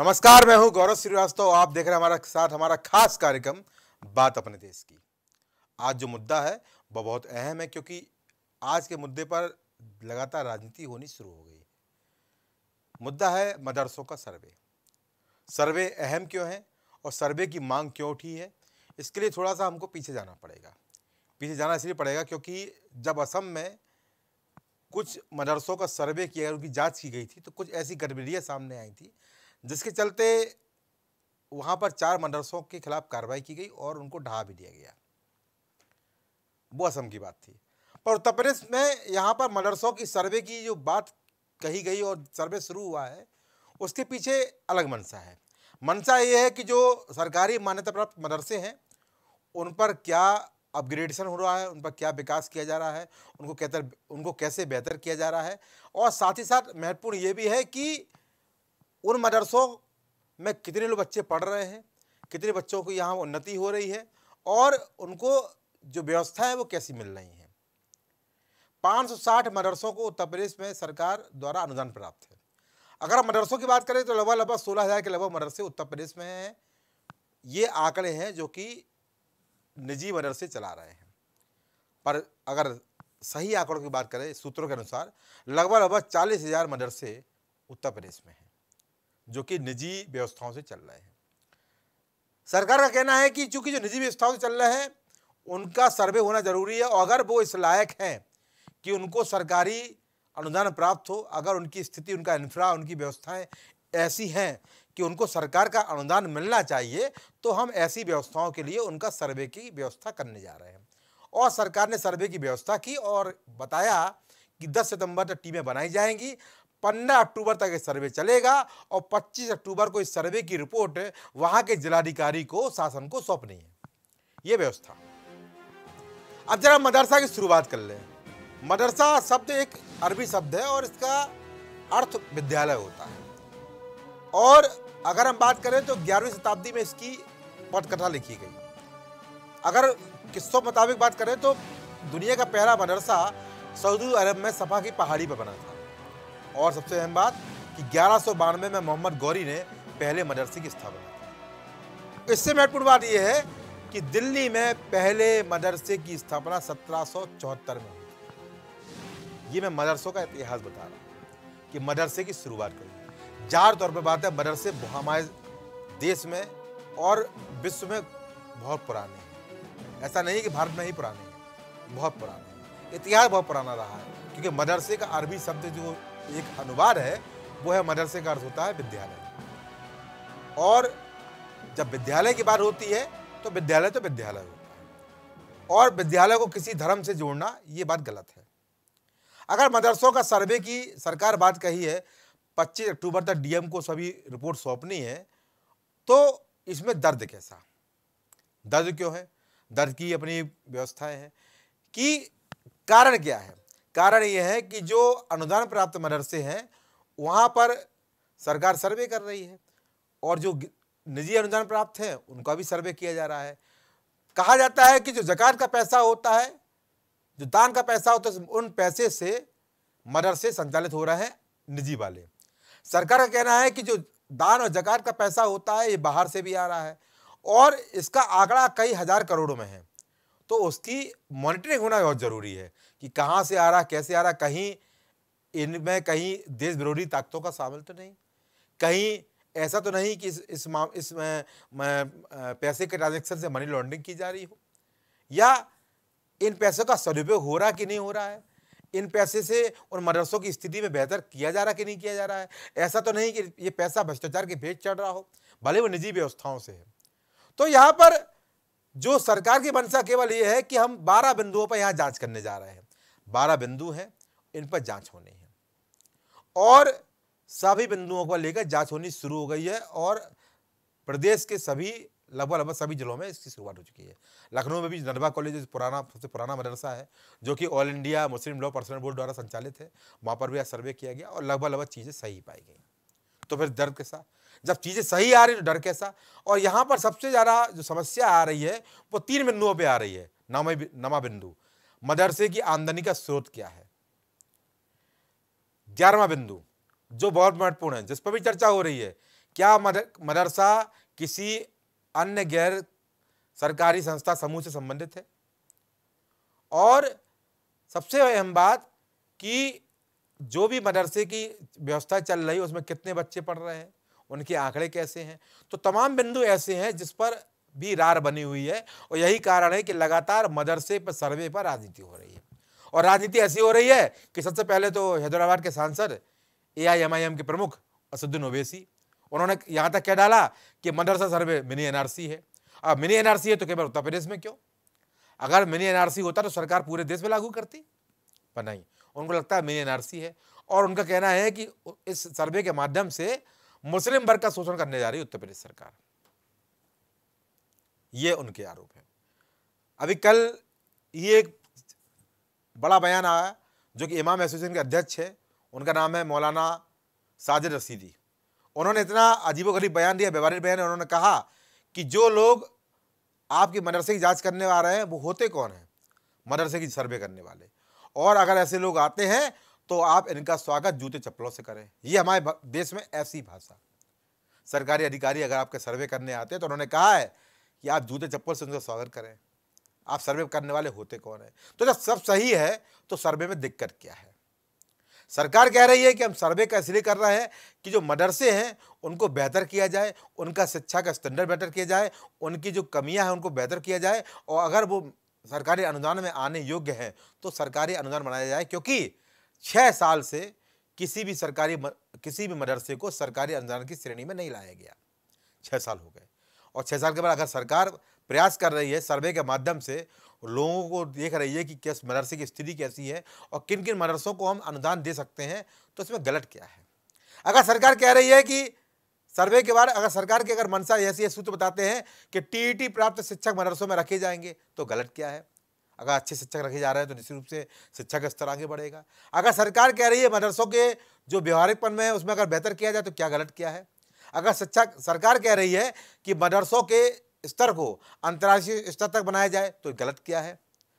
नमस्कार मैं हूं गौरव श्रीवास्तव आप देख रहे हैं हमारा साथ हमारा खास कार्यक्रम बात अपने देश की आज जो मुद्दा है वो बहुत अहम है क्योंकि आज के मुद्दे पर लगातार राजनीति होनी शुरू हो गई है मुद्दा है मदरसों का सर्वे सर्वे अहम क्यों है और सर्वे की मांग क्यों उठी है इसके लिए थोड़ा सा हमको पीछे जाना पड़ेगा पीछे जाना इसलिए पड़ेगा क्योंकि जब असम में कुछ मदरसों का सर्वे किया उनकी जांच की गई थी तो कुछ ऐसी गड़बड़ियाँ सामने आई थी जिसके चलते वहाँ पर चार मदरसों के खिलाफ कार्रवाई की गई और उनको ढहा भी दिया गया वो असम की बात थी पर उत्तर प्रदेश में यहाँ पर मदरसों की सर्वे की जो बात कही गई और सर्वे शुरू हुआ है उसके पीछे अलग मंशा है मंशा ये है कि जो सरकारी मान्यता प्राप्त मदरसे हैं उन पर क्या अपग्रेडेशन हो रहा है उन पर क्या विकास किया जा रहा है उनको कहते उनको कैसे बेहतर किया जा रहा है और साथ ही साथ महत्वपूर्ण ये भी है कि उन मदरसों में कितने लोग बच्चे पढ़ रहे हैं कितने बच्चों को यहाँ उन्नति हो रही है और उनको जो व्यवस्था है वो कैसी मिल रही है 560 मदरसों को उत्तर प्रदेश में सरकार द्वारा अनुदान प्राप्त है अगर हम मदरसों की बात करें तो लगभग लगभग सोलह हज़ार के लगभग मदरसे उत्तर प्रदेश में हैं ये आंकड़े हैं जो कि निजी मदरसे चला रहे हैं पर अगर सही आंकड़ों की बात करें सूत्रों के अनुसार लगभग लगभग चालीस हज़ार मदरसे उत्तर प्रदेश में हैं जो कि निजी व्यवस्थाओं से चल रहे हैं सरकार का कहना है कि चूंकि जो निजी व्यवस्थाओं से चल रहे हैं उनका सर्वे होना जरूरी है और अगर वो इस लायक हैं कि उनको सरकारी अनुदान प्राप्त हो अगर उनकी स्थिति उनका इंफ्रा उनकी व्यवस्थाएं ऐसी हैं कि उनको सरकार का अनुदान मिलना चाहिए तो हम ऐसी व्यवस्थाओं के लिए उनका सर्वे की व्यवस्था करने जा रहे हैं और सरकार ने सर्वे की व्यवस्था की और बताया कि 10 सितंबर तक टीमें बनाई जाएंगी पंद्रह अक्टूबर तक ये सर्वे चलेगा और पच्चीस अक्टूबर को इस सर्वे की रिपोर्ट वहाँ के जिलाधिकारी को शासन को सौंपनी है ये व्यवस्था अब जरा मदरसा की शुरुआत कर लें मदरसा शब्द एक अरबी शब्द है और इसका अर्थ विद्यालय होता है और अगर हम बात करें तो ग्यारहवीं शताब्दी में इसकी पटकथा लिखी गई अगर किस्सों मुताबिक बात करें तो दुनिया का पहला मदरसा सऊदी अरब में सफा की पहाड़ी पर बना था और सबसे अहम बात कि ग्यारह में मोहम्मद गौरी ने पहले मदरसे की स्थापना की इससे महत्वपूर्ण बात यह है कि दिल्ली में पहले मदरसे की स्थापना सत्रह में हुई ये मैं मदरसों का इतिहास बता रहा हूँ कि मदरसे की शुरुआत करी जार तौर पर बात है मदरसे हमारे देश में और विश्व में बहुत पुराने हैं ऐसा नहीं कि भारत में ही पुराने हैं बहुत पुराने इतिहास बहुत पुराना रहा है क्योंकि मदरसे का अरबी शब्द जो एक अनुवाद है वो है मदरसे का अर्थ होता है विद्यालय और जब विद्यालय की बात होती है तो विद्यालय तो विद्यालय होता है और विद्यालय को किसी धर्म से जोड़ना ये बात गलत है अगर मदरसों का सर्वे की सरकार बात कही है 25 अक्टूबर तक डीएम को सभी रिपोर्ट सौंपनी है तो इसमें दर्द कैसा दर्द क्यों है दर्द की अपनी व्यवस्थाएं हैं कि कारण क्या है कारण यह है कि जो अनुदान प्राप्त मदरसे हैं वहाँ पर सरकार सर्वे कर रही है और जो निजी अनुदान प्राप्त हैं उनका भी सर्वे किया जा रहा है कहा जाता है कि जो जक़ात का पैसा होता है जो दान का पैसा होता है उन पैसे से मदरसे संचालित हो रहे हैं निजी वाले सरकार का कहना है कि जो दान और जक़ात का पैसा होता है ये बाहर से भी आ रहा है और इसका आंकड़ा कई हज़ार करोड़ों में है तो उसकी मॉनिटरिंग होना बहुत ज़रूरी है कि कहाँ से आ रहा कैसे आ रहा कहीं इनमें कहीं देश विरोधी ताकतों का शामिल तो नहीं कहीं ऐसा तो नहीं कि इस इस, इस पैसे के ट्रांजेक्शन से मनी लॉन्ड्रिंग की जा रही हो या इन पैसों का सदुपयोग हो रहा कि नहीं हो रहा है इन पैसे से उन मदरसों की स्थिति में बेहतर किया जा रहा कि नहीं किया जा रहा है ऐसा तो नहीं कि ये पैसा भ्रष्टाचार के भेज चढ़ रहा हो भले वो निजी व्यवस्थाओं से है तो यहाँ पर जो सरकार की मंशा केवल ये है कि हम बारह बिंदुओं पर यहाँ जाँच करने जा रहे हैं बारह बिंदु हैं इन पर जांच होनी है और सभी बिंदुओं को लेकर जांच होनी शुरू हो गई है और प्रदेश के सभी लगभग लगभग सभी जिलों में इसकी शुरुआत हो चुकी है लखनऊ में भी नरवा कॉलेज पुराना सबसे पुराना मदरसा है जो कि all India Muslim law personal board द्वारा संचालित है वहाँ पर भी सर्वे किया गया और लगभग लगभग चीज़ें सही पाई गई तो फिर डर कैसा जब चीज़ें सही आ रही तो डर कैसा और यहाँ पर सबसे ज़्यादा जो समस्या आ रही है वो तीन बिंदुओं पर आ रही है नमा नामा बिंदु मदरसे की आमदनी का स्रोत क्या है ग्यारहवा बिंदु जो बहुत महत्वपूर्ण है जिस पर भी चर्चा हो रही है क्या मदरसा किसी अन्य गैर सरकारी संस्था समूह से संबंधित है और सबसे अहम बात कि जो भी मदरसे की व्यवस्था चल रही है उसमें कितने बच्चे पढ़ रहे हैं उनके आंकड़े कैसे हैं तो तमाम बिंदु ऐसे हैं जिस पर भी रार बनी हुई है और यही कारण है कि लगातार मदरसे पर सर्वे पर राजनीति हो रही है और राजनीति ऐसी हो रही है कि सबसे पहले तो हैदराबाद के सांसद ए आई एम आई एम के प्रमुख असदुद्दीन ओवैसी उन्होंने यहाँ तक कह डाला कि मदरसा सर्वे मिनी एनआरसी है अब मिनी एनआरसी है तो केवल उत्तर प्रदेश में क्यों अगर मिनी एनआरसी होता तो सरकार पूरे देश में लागू करती पर नहीं उनको लगता है मिनी एनआरसी है और उनका कहना है कि इस सर्वे के माध्यम से मुस्लिम वर्ग का शोषण करने जा रही है उत्तर प्रदेश सरकार ये उनके आरोप हैं अभी कल ये एक बड़ा बयान आया जो कि इमाम एसोसिएशन के अध्यक्ष है उनका नाम है मौलाना साजिद रसीदी उन्होंने इतना अजीबोगरीब बयान दिया व्यवहारिक बयान उन्होंने कहा कि जो लोग आपके मदरसे की जांच करने आ रहे हैं वो होते कौन हैं मदरसे की सर्वे करने वाले और अगर ऐसे लोग आते हैं तो आप इनका स्वागत जूते चप्पलों से करें ये हमारे देश में ऐसी भाषा सरकारी अधिकारी अगर आपके सर्वे करने आते हैं तो उन्होंने कहा है या आप जूते चप्पल से उनका स्वागत करें आप सर्वे करने वाले होते कौन है तो जब सब सही है तो सर्वे में दिक्कत क्या है सरकार कह रही है कि हम सर्वे का इसलिए कर रहे हैं कि जो मदरसे हैं उनको बेहतर किया जाए उनका शिक्षा का स्टैंडर्ड बेहतर किया जाए उनकी जो कमियां हैं उनको बेहतर किया जाए और अगर वो सरकारी अनुदान में आने योग्य हैं तो सरकारी अनुदान बनाया जाए क्योंकि छः साल से किसी भी सरकारी किसी भी मदरसे को सरकारी अनुदान की श्रेणी में नहीं लाया गया छः साल हो गए और छः साल के बाद अगर सरकार प्रयास कर रही है सर्वे के माध्यम से लोगों को देख रही है कि किस मदरसे की स्थिति कैसी है और किन किन मदरसों को हम अनुदान दे सकते हैं तो इसमें गलत क्या है अगर सरकार कह रही है कि सर्वे के बाद अगर सरकार की अगर मनसा ऐसी सूत्र बताते हैं कि टी प्राप्त शिक्षक मदरसों में रखे जाएंगे तो गलत क्या है अगर अच्छे शिक्षक रखे जा रहे हैं तो निश्चित रूप से शिक्षा का स्तर आगे बढ़ेगा अगर सरकार कह रही है मदरसों के जो व्यवहारिकपन में है उसमें अगर बेहतर किया जाए तो क्या गलत क्या है अगर शिक्षा सरकार कह रही है कि मदरसों के स्तर को अंतर्राष्ट्रीय स्तर तक बनाया जाए तो गलत क्या है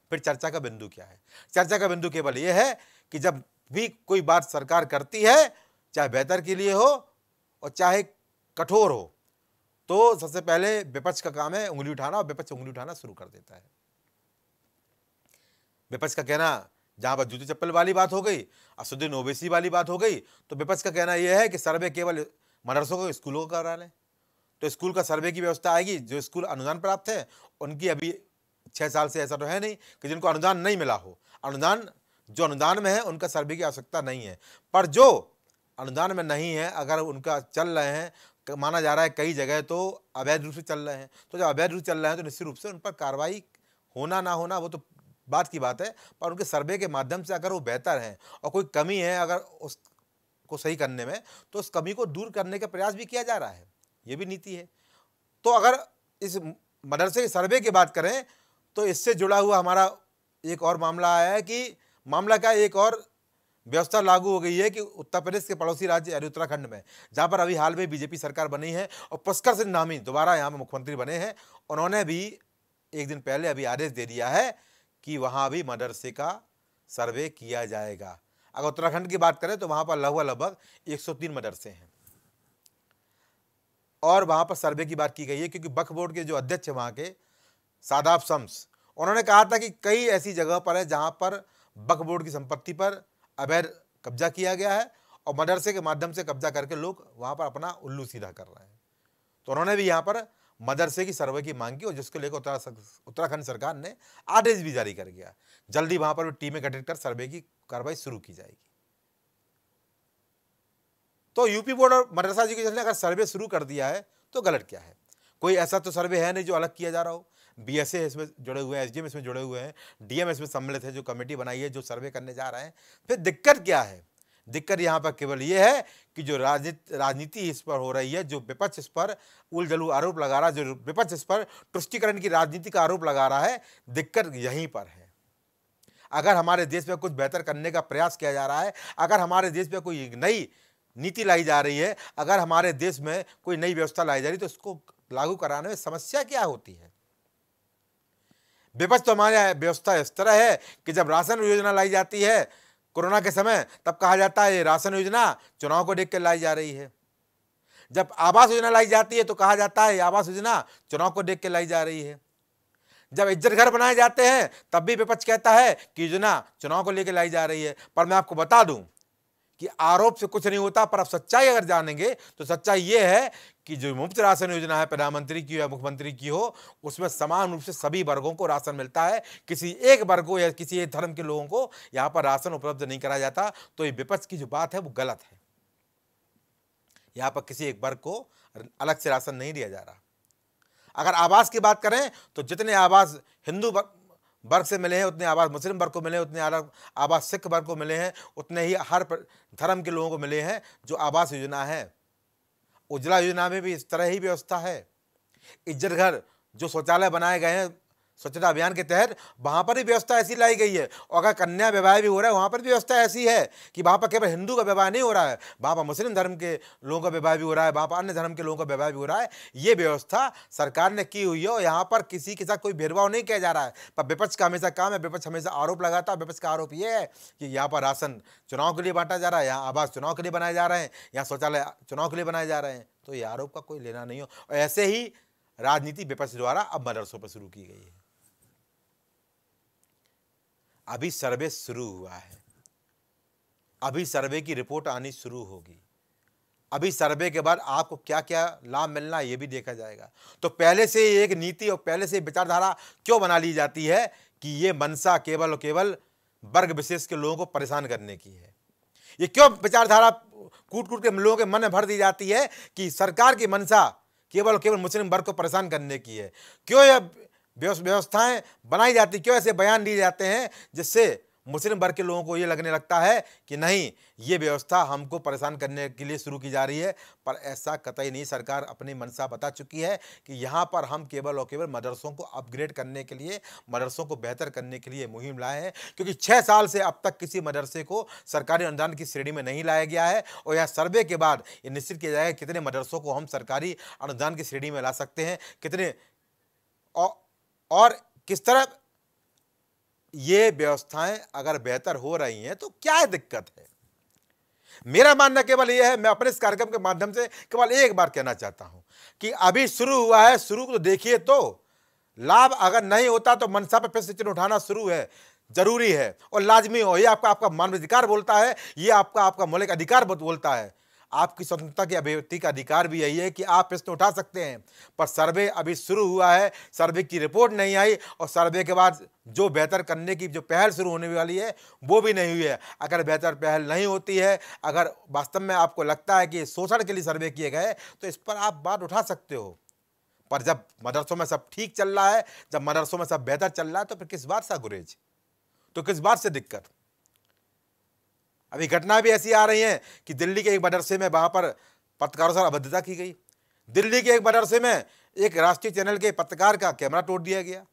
फिर चर्चा का बिंदु क्या है चर्चा का बिंदु केवल यह है कि जब भी कोई बात सरकार करती है चाहे बेहतर के लिए हो और चाहे कठोर हो तो सबसे पहले विपक्ष का काम है उंगली उठाना और विपक्ष उंगली उठाना शुरू कर देता है विपक्ष का कहना जहां पर जूते चप्पल वाली बात हो गई असुद्दीन ओबीसी वाली बात हो गई तो विपक्ष का कहना यह है कि सर्वे केवल मदरसों को स्कूलों को करा लें तो स्कूल का सर्वे की व्यवस्था आएगी जो स्कूल अनुदान प्राप्त है उनकी अभी छः साल से ऐसा तो है नहीं कि जिनको अनुदान नहीं मिला हो अनुदान जो अनुदान में है उनका सर्वे की आवश्यकता नहीं है पर जो अनुदान में नहीं है अगर उनका चल रहे हैं माना जा रहा है कई जगह तो अवैध रूप से चल रहे हैं तो जब अवैध रूप से चल रहे हैं तो निश्चित रूप से उन पर कार्रवाई होना ना होना वो तो बात की बात है पर उनके सर्वे के माध्यम से अगर वो बेहतर हैं और कोई कमी है अगर उस को सही करने में तो उस कमी को दूर करने का प्रयास भी किया जा रहा है ये भी नीति है तो अगर इस मदरसे के सर्वे की बात करें तो इससे जुड़ा हुआ हमारा एक और मामला आया है कि मामला का एक और व्यवस्था लागू हो गई है कि उत्तर प्रदेश के पड़ोसी राज्य यानी उत्तराखंड में जहाँ पर अभी हाल में बीजेपी सरकार बनी है और पुष्कर सिंह नामी दोबारा यहाँ पर मुख्यमंत्री बने हैं उन्होंने भी एक दिन पहले अभी आदेश दे दिया है कि वहाँ भी मदरसे का सर्वे किया जाएगा अगर उत्तराखंड की बात करें तो वहाँ पर लगभग लगभग तीन मदरसे हैं और वहाँ पर सर्वे की बात की गई है क्योंकि बख बोर्ड के जो अध्यक्ष हैं वहाँ के सादाब शम्स उन्होंने कहा था कि कई ऐसी जगह पर है जहाँ पर बख बोर्ड की संपत्ति पर अवैध कब्जा किया गया है और मदरसे के माध्यम से कब्जा करके लोग वहाँ पर अपना उल्लू सीधा कर रहे हैं तो उन्होंने भी यहाँ पर मदरसे की सर्वे की मांग की और जिसको लेकर उत्तरा उत्तराखंड सरकार ने आदेश भी जारी कर दिया जल्दी वहां पर टीमें गठित कर सर्वे की कार्रवाई शुरू की जाएगी तो यूपी बोर्ड और मदरसा एजुकेशन ने अगर सर्वे शुरू कर दिया है तो गलत क्या है कोई ऐसा तो सर्वे है नहीं जो अलग किया जा रहा हो बी एस इसमें जुड़े हुए हैं एस इसमें जुड़े हुए हैं डीएम इसमें सम्मिलित है जो कमेटी बनाई है जो सर्वे करने जा रहे हैं फिर दिक्कत क्या है दिक्कत यहाँ पर केवल ये है कि जो राजनीति राजनीति इस पर हो रही है जो विपक्ष इस पर उलझलू आरोप लगा रहा है जो विपक्ष इस पर तुष्टिकरण की राजनीति का आरोप लगा रहा है दिक्कत यहीं पर है अगर हमारे देश में कुछ बेहतर करने का प्रयास किया जा रहा है अगर हमारे देश में कोई नई नीति लाई जा रही है अगर हमारे देश में कोई नई व्यवस्था लाई जा रही है तो उसको लागू कराने में समस्या क्या होती है विपक्ष तो हमारे व्यवस्था इस तरह है कि जब राशन योजना लाई जाती है कोरोना के समय तब कहा जाता है राशन योजना चुनाव को देख कर लाई जा रही है जब आवास योजना लाई जाती है तो कहा जाता है आवास योजना चुनाव को देख के लाई जा रही है जब इज्जत घर बनाए जाते हैं तब भी विपक्ष कहता है कि योजना चुनाव को लेकर लाई जा रही है पर मैं आपको बता दूं कि आरोप से कुछ नहीं होता पर आप सच्चाई अगर जानेंगे तो सच्चाई ये है कि जो मुफ्त राशन योजना है प्रधानमंत्री की हो या मुख्यमंत्री की हो उसमें समान रूप से सभी वर्गों को राशन मिलता है किसी एक वर्ग को या किसी एक धर्म के लोगों को यहाँ पर राशन उपलब्ध नहीं कराया जाता तो ये विपक्ष की जो बात है वो गलत है यहाँ पर किसी एक वर्ग को अलग से राशन नहीं दिया जा रहा अगर आवास की बात करें तो जितने आवास हिंदू वर्ग से मिले हैं उतने आवास मुस्लिम वर्ग को मिले हैं उतने आवास सिख वर्ग को मिले हैं उतने ही हर धर्म के लोगों को मिले हैं जो आवास योजना है उज्ज्वला योजना में भी इस तरह ही व्यवस्था है इज्जत घर जो शौचालय बनाए गए हैं स्वच्छता अभियान के तहत वहाँ पर भी व्यवस्था ऐसी लाई गई है और अगर कन्या विवाह भी हो रहा है वहाँ पर भी व्यवस्था ऐसी है कि वहाँ पर केवल हिंदू का विवाह नहीं हो रहा है वहाँ पर मुस्लिम धर्म के लोगों का विवाह भी हो रहा है वहाँ पर अन्य धर्म के लोगों का विवाह भी हो रहा है ये व्यवस्था सरकार ने की हुई है और यहाँ पर किसी के साथ कोई भेदभाव नहीं किया जा रहा है पर विपक्ष का हमेशा काम है विपक्ष हमेशा आरोप लगाता है विपक्ष का आरोप ये है कि यहाँ पर राशन चुनाव के लिए बांटा जा रहा है यहाँ आवास चुनाव के लिए बनाए जा रहे हैं यहाँ शौचालय चुनाव के लिए बनाए जा रहे हैं तो ये आरोप का कोई लेना नहीं हो और ऐसे ही राजनीति विपक्ष द्वारा अब मदरसों पर शुरू की गई है अभी सर्वे शुरू हुआ है अभी सर्वे की रिपोर्ट आनी शुरू होगी अभी सर्वे के बाद आपको क्या क्या लाभ मिलना है ये भी देखा जाएगा तो पहले से एक नीति और पहले से विचारधारा क्यों बना ली जाती है कि ये मनसा केवल और केवल वर्ग विशेष के लोगों को परेशान करने की है ये क्यों विचारधारा कूट कूट के लोगों के मन में भर दी जाती है कि सरकार की मनसा केवल और केवल मुस्लिम वर्ग को परेशान करने की है क्यों यह व्यवस्थाएं बनाई जाती क्यों ऐसे बयान दिए जाते हैं जिससे मुस्लिम वर्ग के लोगों को ये लगने लगता है कि नहीं ये व्यवस्था हमको परेशान करने के लिए शुरू की जा रही है पर ऐसा कतई नहीं सरकार अपनी मनसा बता चुकी है कि यहाँ पर हम केवल और केवल मदरसों को अपग्रेड करने के लिए मदरसों को बेहतर करने के लिए मुहिम लाए हैं क्योंकि छः साल से अब तक किसी मदरसे को सरकारी अनुदान की श्रेणी में नहीं लाया गया है और यह सर्वे के बाद ये निश्चित किया जाएगा कितने मदरसों को हम सरकारी अनुदान की श्रेणी में ला सकते हैं कितने और और किस तरह ये व्यवस्थाएं अगर बेहतर हो रही हैं तो क्या दिक्कत है मेरा मानना केवल यह है मैं अपने इस कार्यक्रम के माध्यम से केवल एक बार कहना चाहता हूं कि अभी शुरू हुआ है शुरू तो देखिए तो लाभ अगर नहीं होता तो मनसा पर फिर सिंचन उठाना शुरू है जरूरी है और लाजमी हो ये आपका आपका मानवाधिकार बोलता है ये आपका आपका मौलिक अधिकार बोलता है आपकी स्वतंत्रता की अभिव्यक्ति का अधिकार भी यही है कि आप प्रश्न उठा सकते हैं पर सर्वे अभी शुरू हुआ है सर्वे की रिपोर्ट नहीं आई और सर्वे के बाद जो बेहतर करने की जो पहल शुरू होने वाली है वो भी नहीं हुई है अगर बेहतर पहल नहीं होती है अगर वास्तव में आपको लगता है कि शोषण के लिए सर्वे किए गए तो इस पर आप बात उठा सकते हो पर जब मदरसों में सब ठीक चल रहा है जब मदरसों में सब बेहतर चल रहा है तो फिर किस बात सा गुरेज तो किस बात से दिक्कत अभी घटना भी ऐसी आ रही है कि दिल्ली के एक मदरसे में वहाँ पर पत्रकारों से अभद्रता की गई दिल्ली के एक मदरसे में एक राष्ट्रीय चैनल के पत्रकार का कैमरा तोड़ दिया गया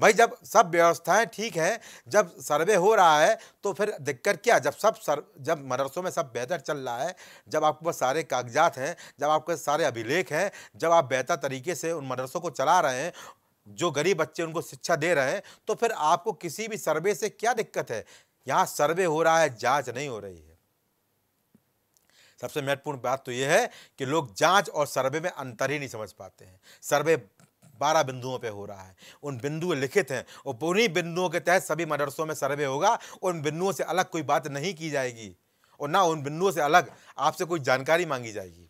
भाई जब सब व्यवस्थाएं ठीक हैं जब सर्वे हो रहा है तो फिर दिक्कत क्या जब सब सर जब मदरसों में सब बेहतर चल रहा है जब आपके पास सारे कागजात हैं जब आपके सारे अभिलेख हैं जब आप बेहतर तरीके से उन मदरसों को चला रहे हैं जो गरीब बच्चे उनको शिक्षा दे रहे हैं तो फिर आपको किसी भी सर्वे से क्या दिक्कत है यहाँ सर्वे हो रहा है जांच नहीं हो रही है सबसे महत्वपूर्ण बात तो यह है कि लोग जांच और सर्वे में अंतर ही नहीं समझ पाते हैं सर्वे बारह बिंदुओं पे हो रहा है उन बिंदु लिखित हैं और उन्हीं बिंदुओं के तहत सभी मदरसों में सर्वे होगा उन बिंदुओं से अलग कोई बात नहीं की जाएगी और ना उन बिंदुओं से अलग आपसे कोई जानकारी मांगी जाएगी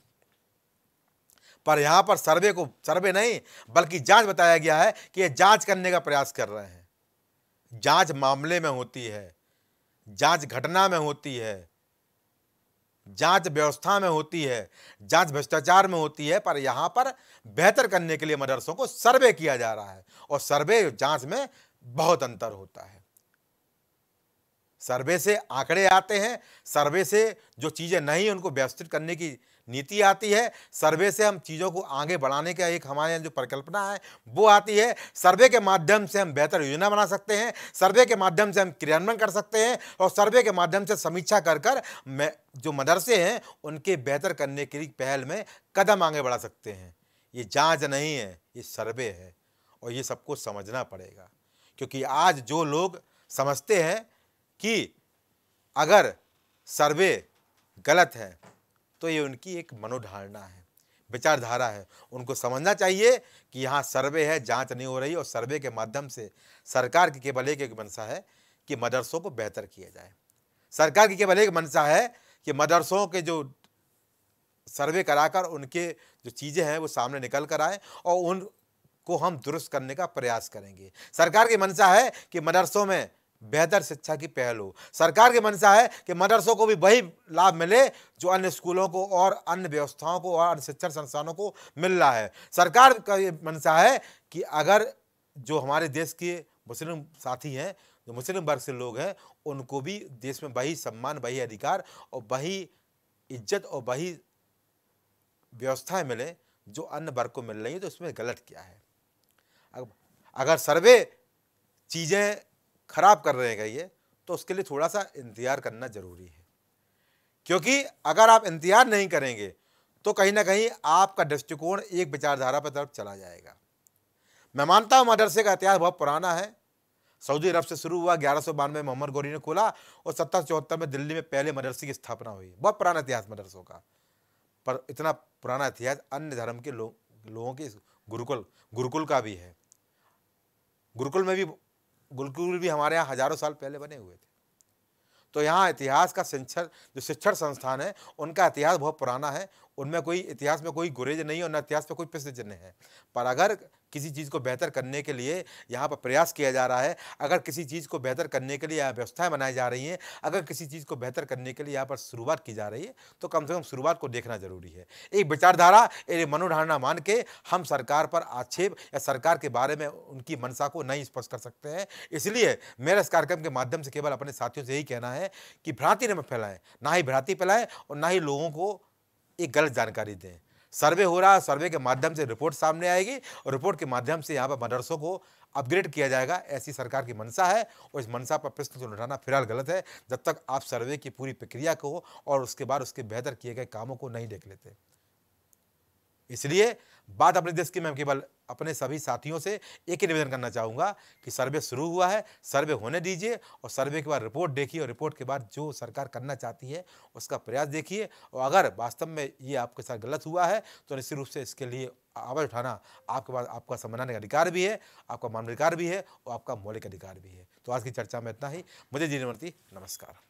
पर यहां पर सर्वे को सर्वे नहीं बल्कि जांच बताया गया है कि ये जांच करने का प्रयास कर रहे हैं जांच मामले में होती है जांच घटना में होती है जांच व्यवस्था में होती है जांच भ्रष्टाचार में होती है पर यहां पर बेहतर करने के लिए मदरसों को सर्वे किया जा रहा है और सर्वे जांच में बहुत अंतर होता है सर्वे से आंकड़े आते हैं सर्वे से जो चीज़ें नहीं उनको व्यवस्थित करने की नीति आती है सर्वे से हम चीज़ों को आगे बढ़ाने का एक हमारे यहाँ जो परिकल्पना है वो आती है सर्वे के माध्यम से हम बेहतर योजना बना सकते हैं सर्वे के माध्यम से हम क्रियान्वयन कर सकते हैं और सर्वे के माध्यम से समीक्षा कर कर मैं जो मदरसे हैं उनके बेहतर करने के लिए पहल में कदम आगे बढ़ा सकते हैं ये जाँच नहीं है ये सर्वे है और ये सबको समझना पड़ेगा क्योंकि आज जो लोग समझते हैं कि अगर सर्वे गलत है तो ये उनकी एक मनोधारणा है विचारधारा है उनको समझना चाहिए कि यहाँ सर्वे है जांच नहीं हो रही और सर्वे के माध्यम से सरकार की केवल एक एक मनसा है कि मदरसों को बेहतर किया जाए सरकार की केवल एक मनसा है कि मदरसों के जो सर्वे कराकर उनके जो चीज़ें हैं वो सामने निकल कर आए और उनको हम दुरुस्त करने का प्रयास करेंगे सरकार की मनसा है कि मदरसों में बेहतर शिक्षा की पहल हो सरकार की मंशा है कि मदरसों को भी वही लाभ मिले जो अन्य स्कूलों को और अन्य व्यवस्थाओं को और अन्य शिक्षण संस्थानों को मिल रहा है सरकार का ये मंशा है कि अगर जो हमारे देश के मुस्लिम साथी हैं जो मुस्लिम वर्ग से लोग हैं उनको भी देश में वही सम्मान वही अधिकार और वही इज्जत और वही व्यवस्थाएँ मिले जो अन्य वर्ग को मिल रही है तो इसमें गलत क्या है अगर सर्वे चीज़ें ख़राब कर रहेगा ये तो उसके लिए थोड़ा सा इंतज़ार करना ज़रूरी है क्योंकि अगर आप इंतज़ार नहीं करेंगे तो कहीं ना कहीं आपका दृष्टिकोण एक विचारधारा पर तरफ चला जाएगा मैं मानता हूँ मदरसे का इतिहास बहुत पुराना है सऊदी अरब से शुरू हुआ ग्यारह सौ बानवे मोहम्मद गौरी ने खोला और सत्तर चौहत्तर में दिल्ली में पहले मदरसे की स्थापना हुई बहुत पुराना इतिहास मदरसों का पर इतना पुराना इतिहास अन्य धर्म के लोगों के गुरुकुल गुरुकुल का भी है गुरुकुल में भी गुरुकुल भी हमारे यहाँ हजारों साल पहले बने हुए थे तो यहाँ इतिहास का शिक्षण जो शिक्षण संस्थान है उनका इतिहास बहुत पुराना है उनमें कोई इतिहास में कोई गुरेज नहीं है और न इतिहास में कोई चिन्ह है पर अगर किसी चीज़ को बेहतर करने के लिए यहाँ पर प्रयास किया जा रहा है अगर किसी चीज़ को बेहतर करने के लिए यहाँ व्यवस्थाएँ बनाई जा रही हैं अगर किसी चीज़ को बेहतर करने के लिए यहाँ पर शुरुआत की जा रही है तो कम से कम शुरुआत को देखना जरूरी है एक विचारधारा एक मनोधारणा मान के हम सरकार पर आक्षेप या सरकार के बारे में उनकी मनसा को नहीं स्पष्ट कर सकते हैं इसलिए मेरा इस कार्यक्रम के माध्यम से केवल अपने साथियों से यही कहना है कि भ्रांति न फैलाएं ना ही भ्रांति फैलाएं और ना ही लोगों को ये गलत जानकारी दें सर्वे हो रहा है सर्वे के माध्यम से रिपोर्ट सामने आएगी और रिपोर्ट के माध्यम से यहाँ पर मदरसों को अपग्रेड किया जाएगा ऐसी सरकार की मनसा है और इस मनसा पर प्रश्न तो उठाना फिलहाल गलत है जब तक आप सर्वे की पूरी प्रक्रिया को और उसके बाद उसके बेहतर किए गए कामों को नहीं देख लेते इसलिए बात अपने देश की मैं केवल अपने सभी साथियों से एक ही निवेदन करना चाहूँगा कि सर्वे शुरू हुआ है सर्वे होने दीजिए और सर्वे के बाद रिपोर्ट देखिए और रिपोर्ट के बाद जो सरकार करना चाहती है उसका प्रयास देखिए और अगर वास्तव में ये आपके साथ गलत हुआ है तो निश्चित रूप से इसके लिए आवाज़ उठाना आपके पास आपका संवैधानिक का अधिकार भी है आपका मानवाधिकार भी है और आपका मौलिक अधिकार भी है तो आज की चर्चा में इतना ही मुझे जी नमस्कार